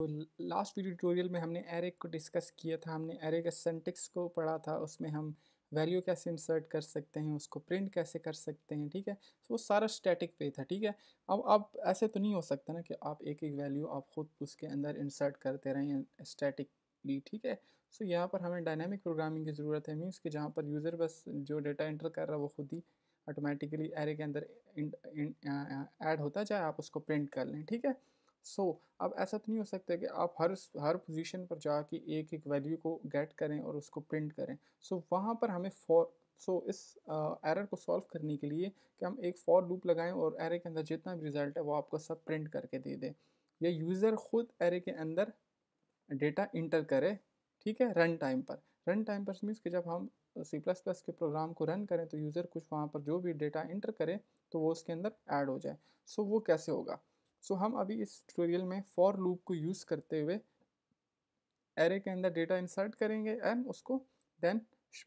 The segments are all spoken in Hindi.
तो लास्ट वीडियो ट्यूटोरियल में हमने एरे को डिस्कस किया था हमने एरे के सेंटेक्स को पढ़ा था उसमें हम वैल्यू कैसे इंसर्ट कर सकते हैं उसको प्रिंट कैसे कर सकते हैं ठीक है तो वो सारा स्टैटिक पे था ठीक है अब अब ऐसे तो नहीं हो सकता ना कि आप एक एक वैल्यू आप खुद उसके अंदर इंसर्ट करते रहें स्टैटिकली ठीक है सो so, यहाँ पर हमें डायनामिक प्रोग्रामिंग की ज़रूरत है मीन्स कि जहाँ पर यूज़र बस जो डेटा इंटर कर रहा है वो खुद ही ऑटोमेटिकली एरे के अंदर ऐड होता जाए आप उसको प्रिंट कर लें ठीक है सो so, अब ऐसा तो नहीं हो सकता कि आप हर हर पोजीशन पर जाके एक एक वैल्यू को गेट करें और उसको प्रिंट करें सो so, वहाँ पर हमें फॉर सो so, इस एरर uh, को सॉल्व करने के लिए कि हम एक फॉर लूप लगाएं और एरे के अंदर जितना भी रिजल्ट है वो आपको सब प्रिंट करके दे दें या यूज़र खुद एरे के अंदर डेटा इंटर करे ठीक है रन टाइम पर रन टाइम पर मीन्स कि जब हम सी प्लस प्लस के प्रोग्राम को रन करें तो यूज़र कुछ वहाँ पर जो भी डेटा इंटर करे तो वो उसके अंदर ऐड हो जाए सो so, वो कैसे होगा सो so, हम अभी इस ट्यूटोरियल में फॉर लूप को यूज़ करते हुए एरे के अंदर डेटा इंसर्ट करेंगे एंड उसको देन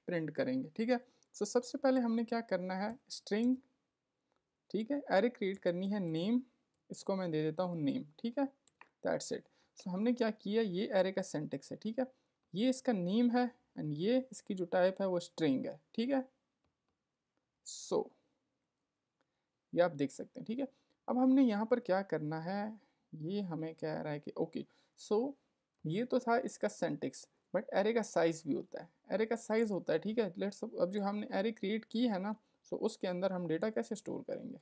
प्रिंट करेंगे ठीक है सो so, सबसे पहले हमने क्या करना है स्ट्रिंग ठीक है एरे क्रिएट करनी है नेम इसको मैं दे देता हूँ नेम ठीक है दैट्स इट सो हमने क्या किया ये एरे का सेंटेक्स है ठीक है ये इसका नेम है एंड ये इसकी जो टाइप है वो स्ट्रिंग है ठीक है सो so, ये आप देख सकते हैं ठीक है अब हमने यहाँ पर क्या करना है ये हमें कह रहा है कि ओके सो so, ये तो था इसका सेंटिक्स बट एरे का साइज़ भी होता है एरे का साइज़ होता है ठीक है लेट्स अब जो हमने एरे क्रिएट की है ना सो so उसके अंदर हम डेटा कैसे स्टोर करेंगे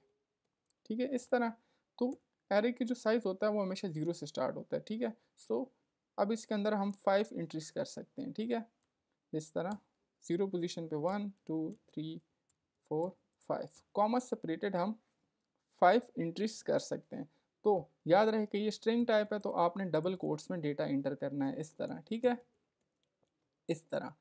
ठीक है इस तरह तो एरे की जो साइज़ होता है वो हमेशा ज़ीरो से स्टार्ट होता है ठीक है सो so, अब इसके अंदर हम फाइव इंट्रीज कर सकते हैं ठीक है इस तरह ज़ीरो पोजिशन पे one two three four five commas separated हम फाइव इंट्रीज कर सकते हैं तो याद रहे कि ये स्ट्रिंग टाइप है तो आपने डबल कोर्ट्स में डेटा इंटर करना है इस तरह ठीक है इस तरह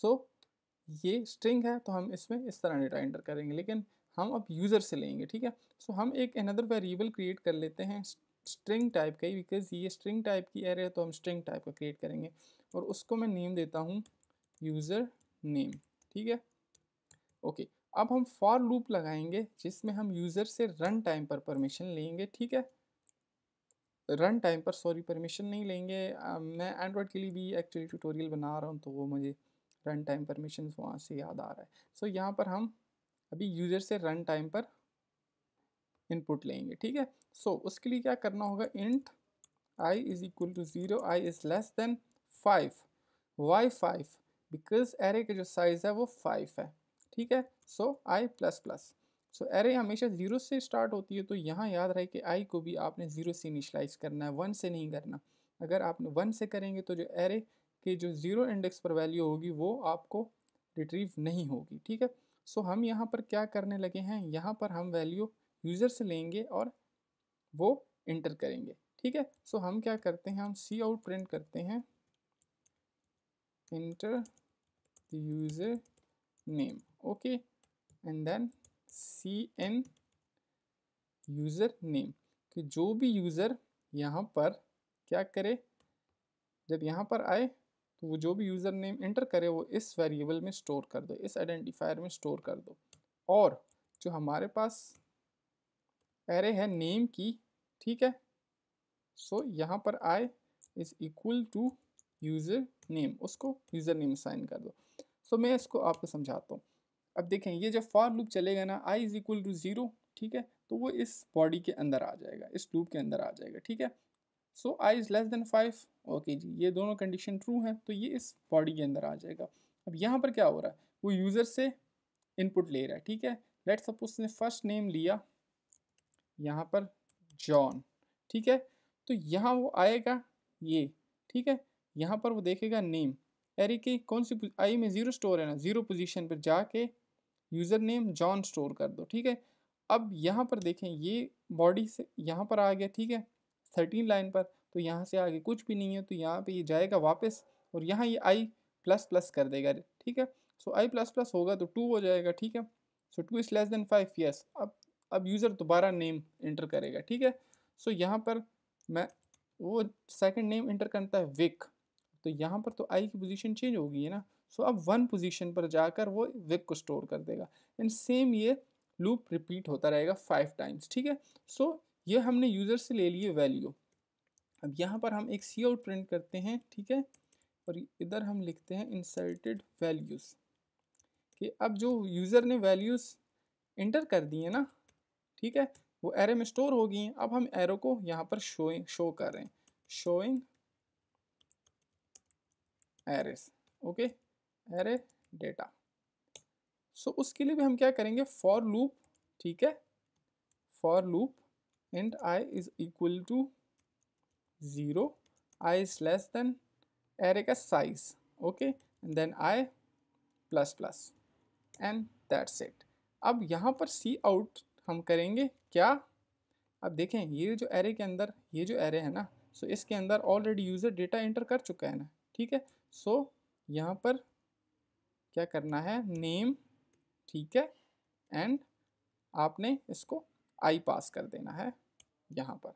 सो so, ये स्ट्रिंग है तो हम इसमें इस तरह डेटा इंटर करेंगे लेकिन हम अब यूज़र से लेंगे ठीक है सो so, हम एक अनदर वेरिएबल क्रिएट कर लेते हैं स्ट्रिंग टाइप का ही बिकॉज ये स्ट्रिंग टाइप की एरे है तो हम स्ट्रिंग टाइप का क्रिएट करेंगे और उसको मैं नेम देता हूँ यूज़र नेम ठीक है ओके अब हम फॉर लूप लगाएंगे जिसमें हम यूज़र से रन टाइम पर परमिशन लेंगे ठीक है रन टाइम पर सॉरी परमिशन नहीं लेंगे मैं एंड्रॉयड के लिए भी एक्चुअली ट्यूटोरियल बना रहा हूँ तो वो मुझे रन टाइम परमिशन वहाँ से याद आ रहा है सो so, यहाँ पर हम अभी यूज़र से रन टाइम पर इनपुट लेंगे ठीक है सो so, उसके लिए क्या करना होगा int I is equal to zero I is less than five why five because array का जो साइज़ है वो फाइव है ठीक है so I plus plus so array हमेशा ज़ीरो से स्टार्ट होती है तो यहाँ याद रहे कि आई को भी आपने ज़ीरो से इनिशलाइज करना है वन से नहीं करना अगर आप वन से करेंगे तो जो एरे के जो ज़ीरो इंडेक्स पर वैल्यू होगी वो आपको रिट्रीव नहीं होगी ठीक है सो so, हम यहाँ पर क्या करने लगे हैं यहाँ पर हम वैल्यू यूज़र से लेंगे और वो इंटर करेंगे ठीक है सो so, हम क्या करते हैं हम सी आउट प्रिंट करते हैं enter user name okay and then cn user name कि जो भी यूज़र यहाँ पर क्या करे जब यहाँ पर आए तो वो जो भी यूज़र नेम एंटर करे वो इस वेरिएबल में स्टोर कर दो इस आइडेंटिफायर में स्टोर कर दो और जो हमारे पास एरे है नेम की ठीक है सो so, यहाँ पर I is equal to user name उसको यूज़र नेम साइन कर दो सो so, मैं इसको आपको समझाता हूँ अब देखें ये जब फॉर लूप चलेगा ना I is equal to zero ठीक है तो वो इस बॉडी के अंदर आ जाएगा इस लूप के अंदर आ जाएगा ठीक है so I is less than five okay जी ये दोनों कंडीशन ट्रू हैं तो ये इस बॉडी के अंदर आ जाएगा अब यहाँ पर क्या हो रहा है वो यूज़र से इनपुट ले रहा है ठीक है लेट सपोज उसने फर्स्ट नेम लिया यहाँ पर जॉन ठीक है तो यहाँ वो आएगा ये ठीक है यहाँ पर वो देखेगा नेम एरे कि कौन सी आई में ज़ीरो स्टोर है ना ज़ीरो पोजीशन पर जाके यूज़र नेम जॉन स्टोर कर दो ठीक है अब यहाँ पर देखें ये बॉडी से यहाँ पर आ गया ठीक है थर्टीन लाइन पर तो यहाँ से आगे कुछ भी नहीं है तो यहाँ पे ये जाएगा वापस और यहाँ ये आई प्लस प्लस कर देगा ठीक है सो आई प्लस प्लस होगा तो टू हो जाएगा ठीक है so two is less than five yes अब अब यूज़र दोबारा नेम इंटर करेगा ठीक है सो so, यहाँ पर मैं वो सेकंड नेम इंटर करता है विक तो यहाँ पर तो आई की पोजीशन चेंज होगी है ना सो अब वन पोजीशन पर जाकर वो विक को स्टोर कर देगा एंड सेम ये लूप रिपीट होता रहेगा फाइव टाइम्स ठीक है सो so, ये हमने यूज़र से ले लिए वैल्यू अब यहाँ पर हम एक सी आउट प्रिंट करते हैं ठीक है और इधर हम लिखते हैं इंसर्टेड वैल्यूज़ कि अब जो यूज़र ने वैल्यूज़ इंटर कर दिए ना ठीक है वो एरे में स्टोर हो गई हैं अब हम एरो को यहाँ पर शोइंग शो कर रहे हैं showing arrays okay array data so उसके लिए भी हम क्या करेंगे फॉर लूप ठीक है for loop and I is equal to zero I is less than array का size okay then I plus plus and that's it अब यहाँ पर सी आउट हम करेंगे क्या अब देखें ये जो एरे के अंदर ये जो एरे है ना सो so इसके अंदर ऑलरेडी यूज़र डेटा एंटर कर चुका है ना ठीक है सो so, यहाँ पर क्या करना है नेम ठीक है एंड आपने इसको आई पास कर देना है यहाँ पर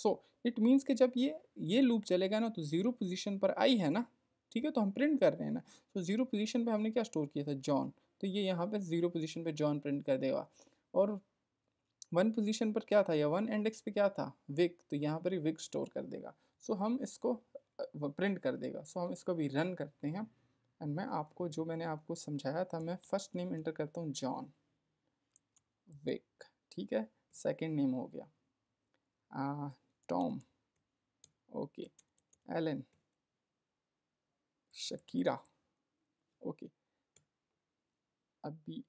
सो इट मीन्स कि जब ये ये लूप चलेगा ना तो ज़ीरो पोजीशन पर आई है ना ठीक है तो हम प्रिंट कर रहे हैं ना तो ज़ीरो पोजीशन पे हमने क्या स्टोर किया था जॉन तो ये यहाँ पे ज़ीरो पोजीशन पे जॉन प्रिंट कर देगा और वन पोजीशन पर क्या था या वन इंडेक्स पे क्या था विक तो यहाँ पर ही विक स्टोर कर देगा सो हम इसको प्रिंट कर देगा सो हम इसको भी रन करते हैं एंड मैं आपको जो मैंने आपको समझाया था मैं फर्स्ट नेम इंटर करता हूँ जॉन विक ठीक है सेकंड नेम हो गया Tom okay Alan Shakira okay अभी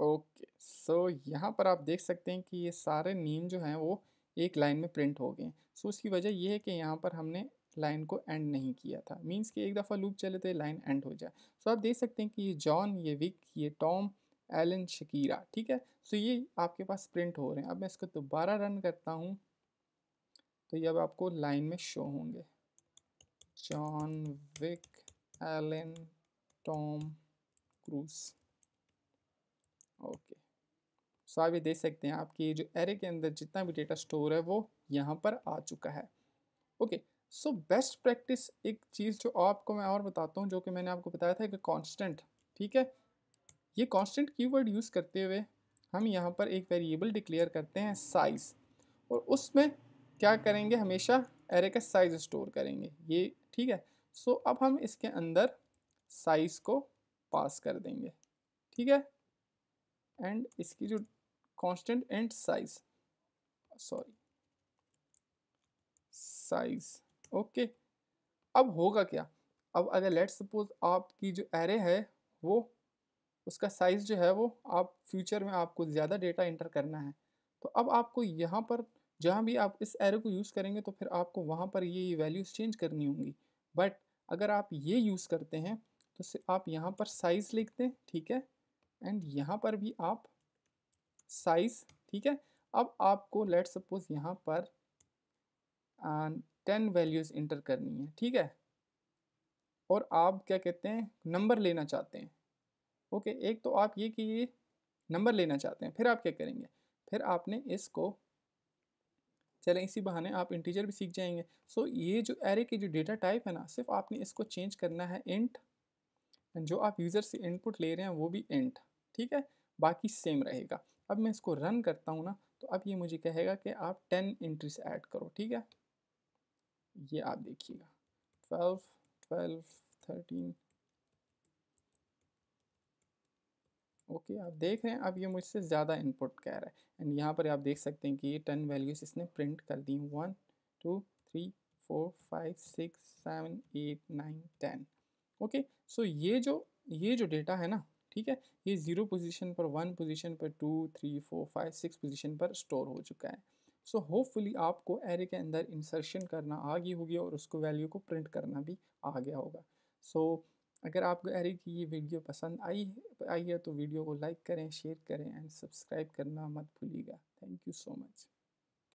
ओके सो यहाँ पर आप देख सकते हैं कि ये सारे नेम जो हैं वो एक लाइन में प्रिंट हो गए हैं सो so, उसकी वजह ये है कि यहाँ पर हमने लाइन को एंड नहीं किया था मीन्स कि एक दफ़ा लूप चले तो ये लाइन एंड हो जाए सो so आप देख सकते हैं कि ये जॉन ये विक ये टॉम एलन शकीरा ठीक है सो so ये आपके पास प्रिंट हो रहे हैं अब मैं इसको दोबारा रन करता हूँ तो ये अब आपको लाइन में शो होंगे John Wick Alan Tom Cruise okay so आप ये देख सकते हैं आपकी जो एरे के अंदर जितना भी डेटा स्टोर है वो यहाँ पर आ चुका है okay okay, so best practice एक चीज़ जो आपको मैं और बताता हूँ जो कि मैंने आपको बताया था कि कांस्टेंट ठीक है ये कांस्टेंट कीवर्ड यूज़ करते हुए हम यहाँ पर एक वेरिएबल डिक्लेयर करते हैं साइज़ और उसमें क्या करेंगे हमेशा एरे का साइज़ स्टोर करेंगे ये ठीक है सो so, अब हम इसके अंदर साइज़ को पास कर देंगे ठीक है एंड इसकी जो constant and size sorry size okay अब होगा क्या अब अगर लेट सपोज आपकी जो एरे है वो उसका साइज़ जो है वो आप फ्यूचर में आपको ज़्यादा डेटा इंटर करना है तो अब आपको यहाँ पर जहाँ भी आप इस एरे को यूज़ करेंगे तो फिर आपको वहाँ पर ये वैल्यूज़ चेंज करनी होंगी बट अगर आप ये यूज़ करते हैं तो आप यहाँ पर साइज़ लिख दें ठीक है एंड यहाँ पर भी आप साइज़ ठीक है अब आपको लेट सपोज यहाँ पर टेन वैल्यूज़ इंटर करनी है ठीक है और आप क्या कहते हैं नंबर लेना चाहते हैं ओके एक तो आप ये कि नंबर लेना चाहते हैं फिर आप क्या करेंगे फिर आपने इसको चलें इसी बहाने आप इंटीजर भी सीख जाएंगे सो so, ये जो एरे की जो डेटा टाइप है ना सिर्फ आपने इसको चेंज करना है इंट जो आप यूज़र से इनपुट ले रहे हैं वो भी इंट ठीक है बाकी सेम रहेगा अब मैं इसको रन करता हूँ ना तो अब ये मुझे कहेगा कि आप टेन इंट्रीज ऐड करो ठीक है ये आप देखिएगा ट्वेल्व ट्वेल्व थर्टीन ओके आप देख रहे हैं अब ये मुझसे ज़्यादा इनपुट कह रहा है एंड यहाँ पर आप देख सकते हैं कि ये टेन वैल्यूज इसने प्रिंट कर दी one two three four five six seven eight nine ten okay so ये जो ये जो डेटा है ना ठीक है ये ज़ीरो पोजीशन पर वन पोजीशन पर two three four five six position पर स्टोर हो चुका है सो so, होपफुली आपको एरे के अंदर इंसर्शन करना आ गई होगी और उसको वैल्यू को प्रिंट करना भी आ गया होगा सो so, अगर आपको एरे की ये वीडियो पसंद आई आई है तो वीडियो को लाइक करें शेयर करें एंड सब्सक्राइब करना मत भूलिएगा थैंक यू सो मच